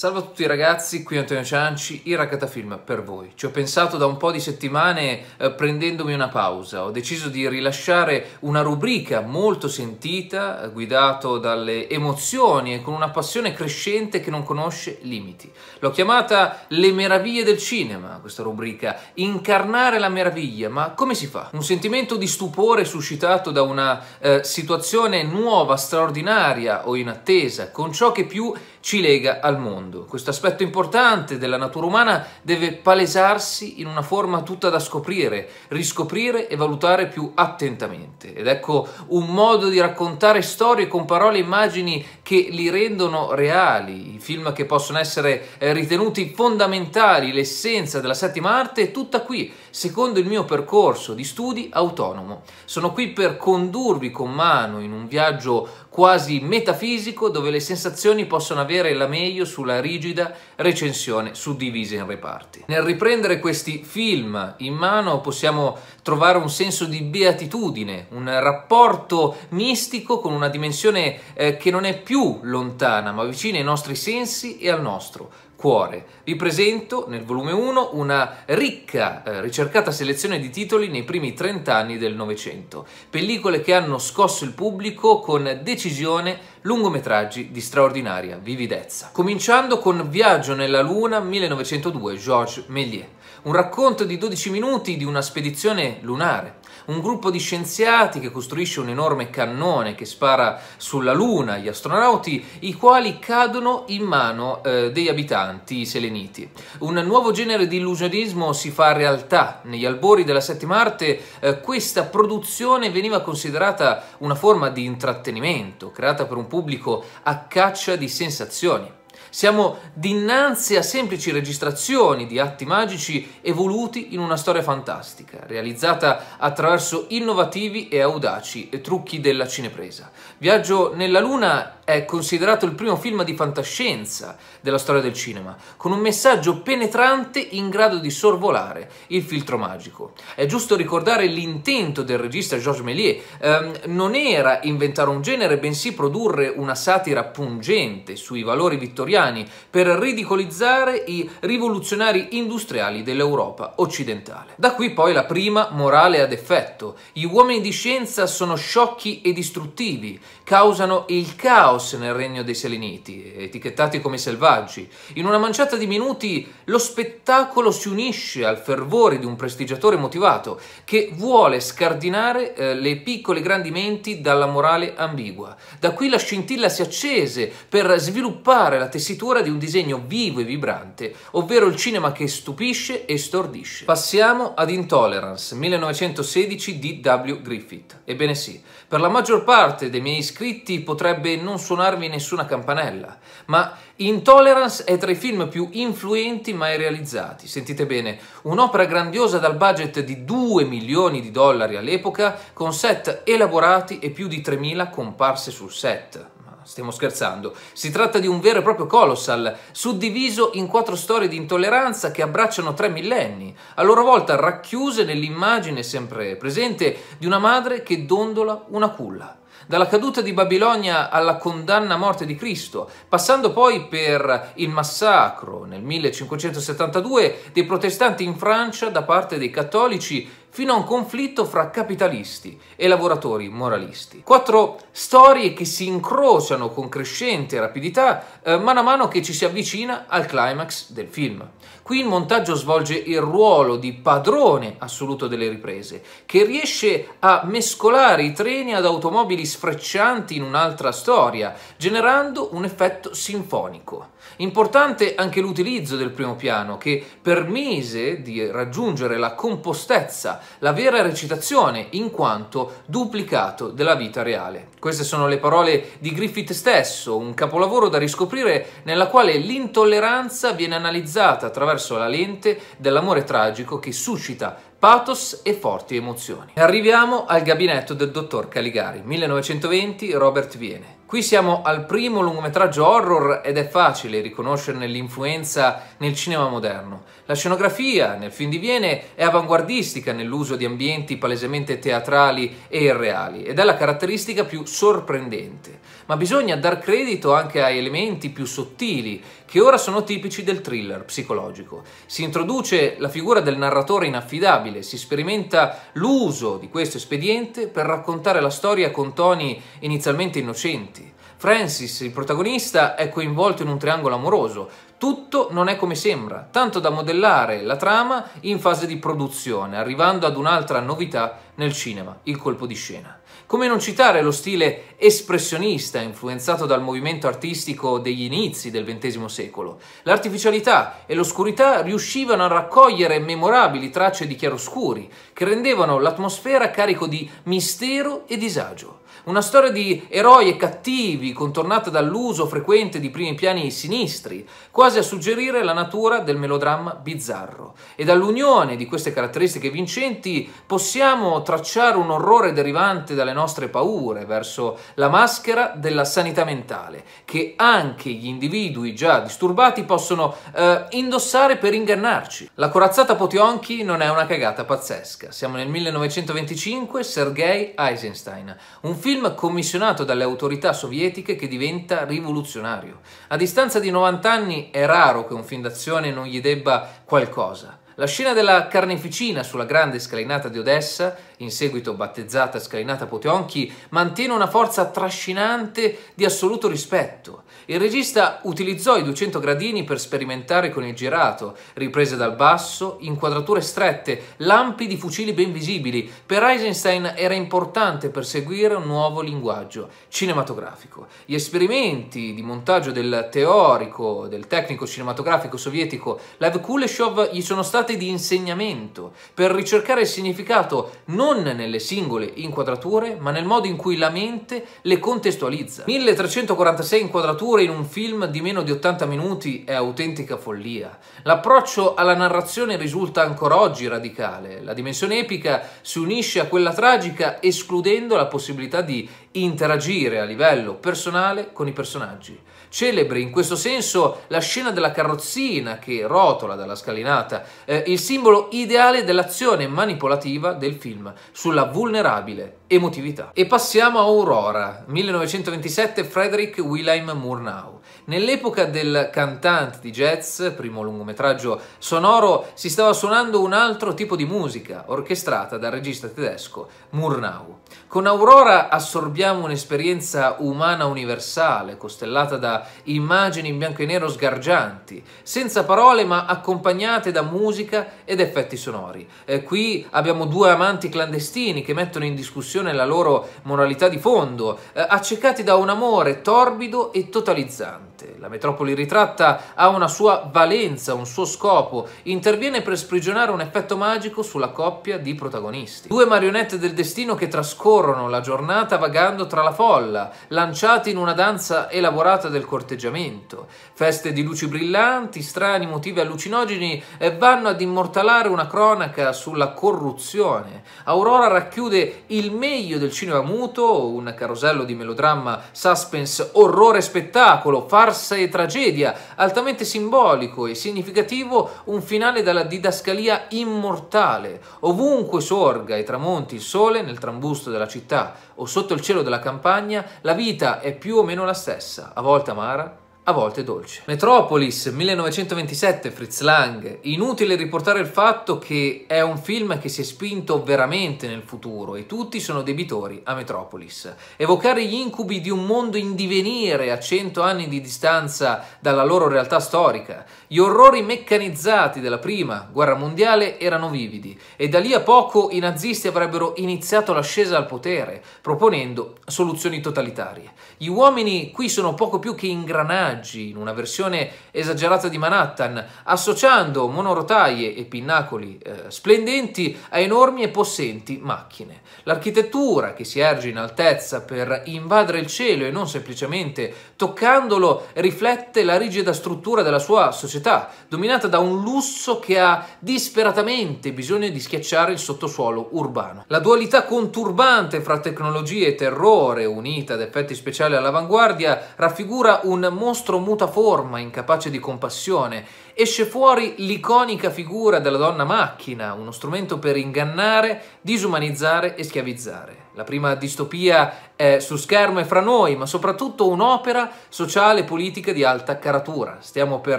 Salve a tutti ragazzi, qui Antonio Cianci, Ira Catafilm per voi. Ci ho pensato da un po' di settimane eh, prendendomi una pausa. Ho deciso di rilasciare una rubrica molto sentita, eh, guidato dalle emozioni e con una passione crescente che non conosce limiti. L'ho chiamata Le meraviglie del cinema, questa rubrica. Incarnare la meraviglia, ma come si fa? Un sentimento di stupore suscitato da una eh, situazione nuova, straordinaria o inattesa, con ciò che più ci lega al mondo. Questo aspetto importante della natura umana deve palesarsi in una forma tutta da scoprire, riscoprire e valutare più attentamente. Ed ecco un modo di raccontare storie con parole e immagini che li rendono reali, i film che possono essere eh, ritenuti fondamentali, l'essenza della settima arte è tutta qui, secondo il mio percorso di studi autonomo. Sono qui per condurvi con mano in un viaggio quasi metafisico dove le sensazioni possono avere avere la meglio sulla rigida recensione suddivisa in reparti. Nel riprendere questi film in mano possiamo trovare un senso di beatitudine, un rapporto mistico con una dimensione eh, che non è più lontana ma vicina ai nostri sensi e al nostro cuore. Vi presento nel volume 1 una ricca, eh, ricercata selezione di titoli nei primi 30 anni del Novecento, pellicole che hanno scosso il pubblico con decisione lungometraggi di straordinaria vividezza. Cominciando con Viaggio nella Luna 1902, Georges Méliès, un racconto di 12 minuti di una spedizione lunare un gruppo di scienziati che costruisce un enorme cannone che spara sulla Luna, gli astronauti, i quali cadono in mano eh, degli abitanti seleniti. Un nuovo genere di illusionismo si fa realtà. Negli albori della settima arte eh, questa produzione veniva considerata una forma di intrattenimento, creata per un pubblico a caccia di sensazioni. Siamo dinanzi a semplici registrazioni di atti magici evoluti in una storia fantastica, realizzata attraverso innovativi e audaci trucchi della cinepresa. Viaggio nella Luna è considerato il primo film di fantascienza della storia del cinema, con un messaggio penetrante in grado di sorvolare il filtro magico. È giusto ricordare l'intento del regista Georges Méliès, ehm, non era inventare un genere, bensì produrre una satira pungente sui valori vittoriani italiani per ridicolizzare i rivoluzionari industriali dell'Europa occidentale. Da qui poi la prima morale ad effetto. Gli uomini di scienza sono sciocchi e distruttivi, causano il caos nel regno dei Seleniti, etichettati come selvaggi. In una manciata di minuti lo spettacolo si unisce al fervore di un prestigiatore motivato che vuole scardinare eh, le piccole grandi menti dalla morale ambigua. Da qui la scintilla si accese per sviluppare la tessitura tessitura di un disegno vivo e vibrante, ovvero il cinema che stupisce e stordisce. Passiamo ad Intolerance, 1916 di W. Griffith. Ebbene sì, per la maggior parte dei miei iscritti potrebbe non suonarvi nessuna campanella, ma Intolerance è tra i film più influenti mai realizzati. Sentite bene, un'opera grandiosa dal budget di 2 milioni di dollari all'epoca, con set elaborati e più di 3.000 comparse sul set stiamo scherzando. Si tratta di un vero e proprio colossal, suddiviso in quattro storie di intolleranza che abbracciano tre millenni, a loro volta racchiuse nell'immagine sempre presente di una madre che dondola una culla dalla caduta di Babilonia alla condanna a morte di Cristo, passando poi per il massacro nel 1572 dei protestanti in Francia da parte dei cattolici fino a un conflitto fra capitalisti e lavoratori moralisti. Quattro storie che si incrociano con crescente rapidità eh, a mano che ci si avvicina al climax del film. Qui il montaggio svolge il ruolo di padrone assoluto delle riprese, che riesce a mescolare i treni ad automobili sfreccianti in un'altra storia, generando un effetto sinfonico. Importante anche l'utilizzo del primo piano, che permise di raggiungere la compostezza la vera recitazione in quanto duplicato della vita reale. Queste sono le parole di Griffith stesso, un capolavoro da riscoprire nella quale l'intolleranza viene analizzata attraverso la lente dell'amore tragico che suscita pathos e forti emozioni. Arriviamo al gabinetto del dottor Caligari, 1920 Robert Viene. Qui siamo al primo lungometraggio horror ed è facile riconoscerne l'influenza nel cinema moderno. La scenografia nel film di Viene è avanguardistica nell'uso di ambienti palesemente teatrali e irreali ed è la caratteristica più sorprendente. Ma bisogna dar credito anche a elementi più sottili che ora sono tipici del thriller psicologico. Si introduce la figura del narratore inaffidabile, si sperimenta l'uso di questo espediente per raccontare la storia con toni inizialmente innocenti. Francis, il protagonista, è coinvolto in un triangolo amoroso. Tutto non è come sembra, tanto da modellare la trama in fase di produzione, arrivando ad un'altra novità nel cinema, il colpo di scena. Come non citare lo stile espressionista influenzato dal movimento artistico degli inizi del XX secolo? L'artificialità e l'oscurità riuscivano a raccogliere memorabili tracce di chiaroscuri che rendevano l'atmosfera carico di mistero e disagio. Una storia di eroi e cattivi contornata dall'uso frequente di primi piani sinistri, quasi a suggerire la natura del melodramma bizzarro. E dall'unione di queste caratteristiche vincenti possiamo tracciare un orrore derivante dalle nostre paure verso la maschera della sanità mentale, che anche gli individui già disturbati possono eh, indossare per ingannarci. La corazzata Potionchi non è una cagata pazzesca. Siamo nel 1925, Sergei Eisenstein, un film film commissionato dalle autorità sovietiche che diventa rivoluzionario. A distanza di 90 anni è raro che un film d'azione non gli debba qualcosa. La scena della carneficina sulla grande scalinata di Odessa in seguito battezzata Scalinata Poteonchi, mantiene una forza trascinante di assoluto rispetto. Il regista utilizzò i 200 gradini per sperimentare con il girato, riprese dal basso, inquadrature strette, lampi di fucili ben visibili. Per Eisenstein era importante perseguire un nuovo linguaggio cinematografico. Gli esperimenti di montaggio del teorico, del tecnico cinematografico sovietico Lev Kuleshov gli sono stati di insegnamento per ricercare il significato non non nelle singole inquadrature, ma nel modo in cui la mente le contestualizza. 1346 inquadrature in un film di meno di 80 minuti è autentica follia. L'approccio alla narrazione risulta ancora oggi radicale. La dimensione epica si unisce a quella tragica escludendo la possibilità di interagire a livello personale con i personaggi. Celebri in questo senso la scena della carrozzina che rotola dalla scalinata, eh, il simbolo ideale dell'azione manipolativa del film sulla vulnerabile emotività. E passiamo a Aurora, 1927 Frederick Wilhelm Murnau. Nell'epoca del cantante di jazz, primo lungometraggio sonoro, si stava suonando un altro tipo di musica, orchestrata dal regista tedesco Murnau. Con Aurora assorbiamo un'esperienza umana universale, costellata da immagini in bianco e nero sgargianti, senza parole ma accompagnate da musica ed effetti sonori. Eh, qui abbiamo due amanti clandestini che mettono in discussione la loro moralità di fondo, eh, accecati da un amore torbido e totalizzante mente. La metropoli ritratta ha una sua valenza, un suo scopo, interviene per sprigionare un effetto magico sulla coppia di protagonisti. Due marionette del destino che trascorrono la giornata vagando tra la folla, lanciati in una danza elaborata del corteggiamento. Feste di luci brillanti, strani motivi allucinogeni eh, vanno ad immortalare una cronaca sulla corruzione. Aurora racchiude il meglio del cinema muto, un carosello di melodramma, suspense, orrore, spettacolo, far farsa e tragedia, altamente simbolico e significativo un finale dalla didascalia immortale. Ovunque sorga e tramonti il sole nel trambusto della città o sotto il cielo della campagna, la vita è più o meno la stessa, a volte amara, a volte dolce. Metropolis 1927, Fritz Lang. Inutile riportare il fatto che è un film che si è spinto veramente nel futuro e tutti sono debitori a Metropolis. Evocare gli incubi di un mondo in divenire a cento anni di distanza dalla loro realtà storica. Gli orrori meccanizzati della prima guerra mondiale erano vividi e da lì a poco i nazisti avrebbero iniziato l'ascesa al potere, proponendo soluzioni totalitarie. Gli uomini qui sono poco più che ingranaggi, in una versione esagerata di Manhattan, associando monorotaie e pinnacoli eh, splendenti a enormi e possenti macchine. L'architettura che si erge in altezza per invadere il cielo e non semplicemente toccandolo riflette la rigida struttura della sua società, dominata da un lusso che ha disperatamente bisogno di schiacciare il sottosuolo urbano. La dualità conturbante fra tecnologia e terrore, unita ad effetti speciali artificiale all'avanguardia raffigura un mostro mutaforma, incapace di compassione. Esce fuori l'iconica figura della donna macchina, uno strumento per ingannare, disumanizzare e schiavizzare. La prima distopia è su schermo e fra noi, ma soprattutto un'opera sociale e politica di alta caratura. Stiamo per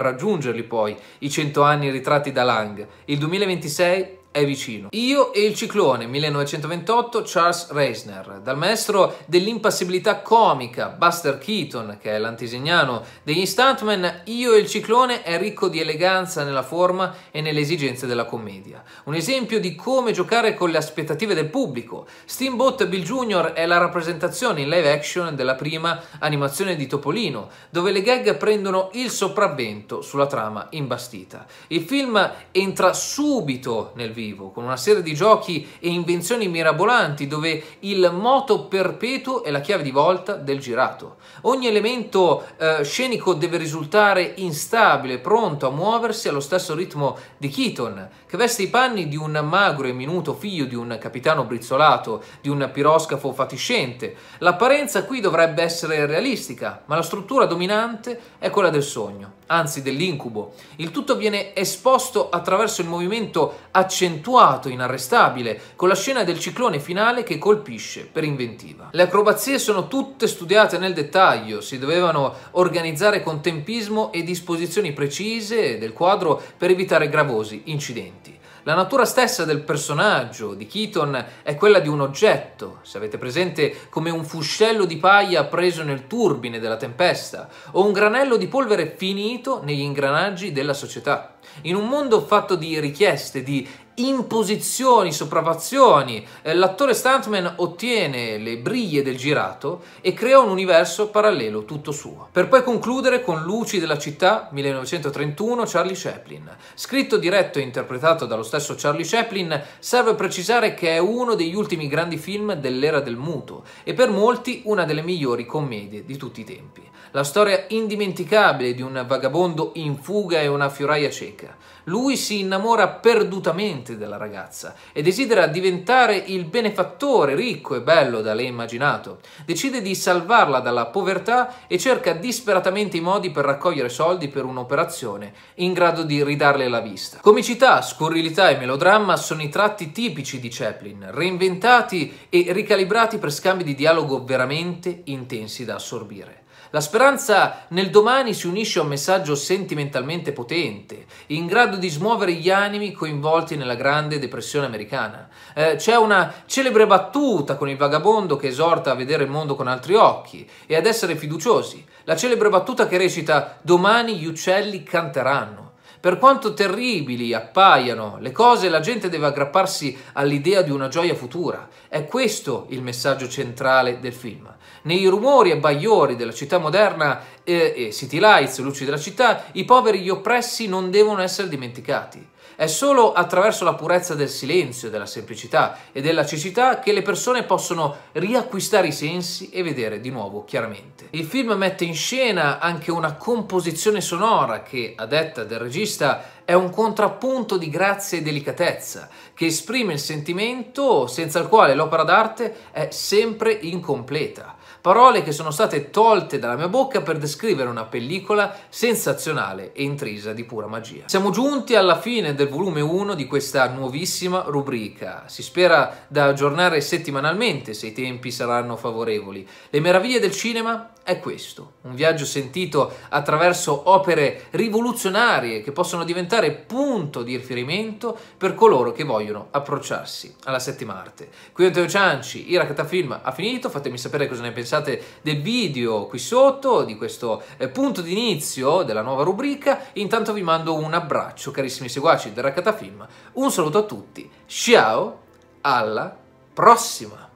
raggiungerli poi, i cento anni ritratti da Lang. Il 2026 è vicino. Io e il ciclone 1928 Charles Reisner, dal maestro dell'impassibilità comica Buster Keaton, che è l'antesignano degli stuntman, Io e il ciclone è ricco di eleganza nella forma e nelle esigenze della commedia. Un esempio di come giocare con le aspettative del pubblico. Steamboat Bill Jr. è la rappresentazione in live action della prima animazione di Topolino, dove le gag prendono il sopravvento sulla trama imbastita. Il film entra subito nel video vivo, con una serie di giochi e invenzioni mirabolanti dove il moto perpetuo è la chiave di volta del girato. Ogni elemento eh, scenico deve risultare instabile, pronto a muoversi allo stesso ritmo di Keaton, che veste i panni di un magro e minuto figlio di un capitano brizzolato, di un piroscafo fatiscente. L'apparenza qui dovrebbe essere realistica, ma la struttura dominante è quella del sogno, anzi dell'incubo. Il tutto viene esposto attraverso il movimento accentuato accentuato inarrestabile, con la scena del ciclone finale che colpisce per inventiva. Le acrobazie sono tutte studiate nel dettaglio, si dovevano organizzare con tempismo e disposizioni precise del quadro per evitare gravosi incidenti. La natura stessa del personaggio di Keaton è quella di un oggetto, se avete presente come un fuscello di paglia preso nel turbine della tempesta o un granello di polvere finito negli ingranaggi della società. In un mondo fatto di richieste, di imposizioni, sopravvazioni. Eh, l'attore stuntman ottiene le briglie del girato e crea un universo parallelo tutto suo. Per poi concludere con Luci della città 1931 Charlie Chaplin. Scritto, diretto e interpretato dallo stesso Charlie Chaplin, serve a precisare che è uno degli ultimi grandi film dell'era del muto e per molti una delle migliori commedie di tutti i tempi. La storia indimenticabile di un vagabondo in fuga e una fioraia cieca. Lui si innamora perdutamente mente della ragazza e desidera diventare il benefattore ricco e bello da lei immaginato. Decide di salvarla dalla povertà e cerca disperatamente i modi per raccogliere soldi per un'operazione in grado di ridarle la vista. Comicità, scurrilità e melodramma sono i tratti tipici di Chaplin, reinventati e ricalibrati per scambi di dialogo veramente intensi da assorbire. La speranza nel domani si unisce a un messaggio sentimentalmente potente, in grado di smuovere gli animi coinvolti nella grande depressione americana. Eh, c'è una celebre battuta con il vagabondo che esorta a vedere il mondo con altri occhi e ad essere fiduciosi. La celebre battuta che recita Domani gli uccelli canteranno. Per quanto terribili appaiano le cose, la gente deve aggrapparsi all'idea di una gioia futura. È questo il messaggio centrale del film. Nei rumori e bagliori della città moderna eh, e eh, eh, city lights, luci della città, i poveri e gli oppressi non devono essere dimenticati. È solo attraverso la purezza del silenzio, della semplicità e della cecità che le persone possono riacquistare i sensi e vedere di nuovo chiaramente. Il film mette in scena anche una composizione sonora che, a detta del regista, è un contrappunto di grazia e delicatezza, che esprime il sentimento senza il quale l'opera d'arte è sempre incompleta parole che sono state tolte dalla mia bocca per descrivere una pellicola sensazionale e intrisa di pura magia. Siamo giunti alla fine del volume 1 di questa nuovissima rubrica. Si spera da aggiornare settimanalmente se i tempi saranno favorevoli. Le meraviglie del cinema è questo, un viaggio sentito attraverso opere rivoluzionarie che possono diventare punto di riferimento per coloro che vogliono approcciarsi alla settima arte. Qui è Teo Cianci, Irakata Film ha finito, fatemi sapere cosa ne pensate pensate del video qui sotto, di questo eh, punto di inizio della nuova rubrica. Intanto vi mando un abbraccio, carissimi seguaci del Raccata Film. Un saluto a tutti, ciao, alla prossima!